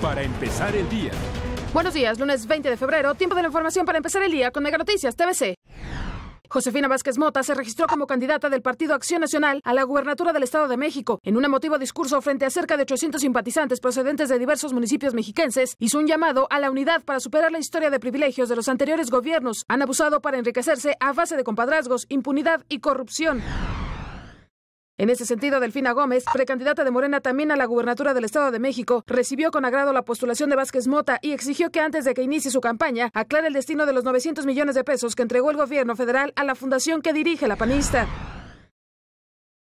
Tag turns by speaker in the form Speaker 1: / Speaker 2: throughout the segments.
Speaker 1: para empezar el día. Buenos días, lunes 20 de febrero, tiempo de la información para empezar el día con Mega Noticias TVC. Josefina Vázquez Mota se registró como candidata del Partido Acción Nacional a la gubernatura del Estado de México. En un emotivo discurso frente a cerca de 800 simpatizantes procedentes de diversos municipios mexiquenses, hizo un llamado a la unidad para superar la historia de privilegios de los anteriores gobiernos. Han abusado para enriquecerse a base de compadrazgos, impunidad y corrupción. En ese sentido, Delfina Gómez, precandidata de Morena también a la gubernatura del Estado de México, recibió con agrado la postulación de Vázquez Mota y exigió que antes de que inicie su campaña aclare el destino de los 900 millones de pesos que entregó el gobierno federal a la fundación que dirige la panista.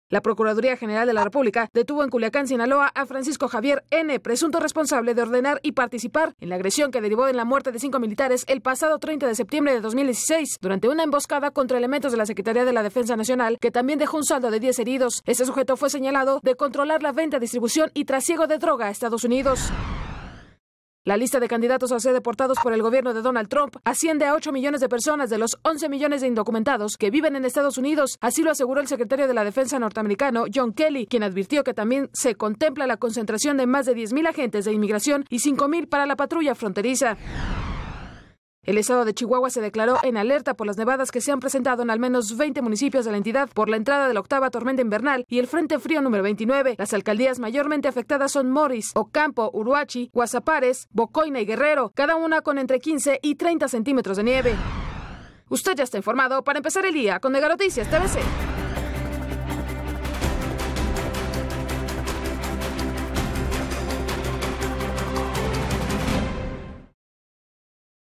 Speaker 1: La Procuraduría General de la República detuvo en Culiacán, Sinaloa, a Francisco Javier N., presunto responsable de ordenar y participar en la agresión que derivó en la muerte de cinco militares el pasado 30 de septiembre de 2016 durante una emboscada contra elementos de la Secretaría de la Defensa Nacional, que también dejó un saldo de 10 heridos. Este sujeto fue señalado de controlar la venta, distribución y trasiego de droga a Estados Unidos. La lista de candidatos a ser deportados por el gobierno de Donald Trump asciende a 8 millones de personas de los 11 millones de indocumentados que viven en Estados Unidos. Así lo aseguró el secretario de la Defensa norteamericano, John Kelly, quien advirtió que también se contempla la concentración de más de 10.000 agentes de inmigración y 5.000 para la patrulla fronteriza. El estado de Chihuahua se declaró en alerta por las nevadas que se han presentado en al menos 20 municipios de la entidad por la entrada de la octava tormenta invernal y el Frente Frío número 29. Las alcaldías mayormente afectadas son Moris, Ocampo, Uruachi, Guasapares, Bocoina y Guerrero, cada una con entre 15 y 30 centímetros de nieve. Usted ya está informado para empezar el día con Mega Noticias TVC.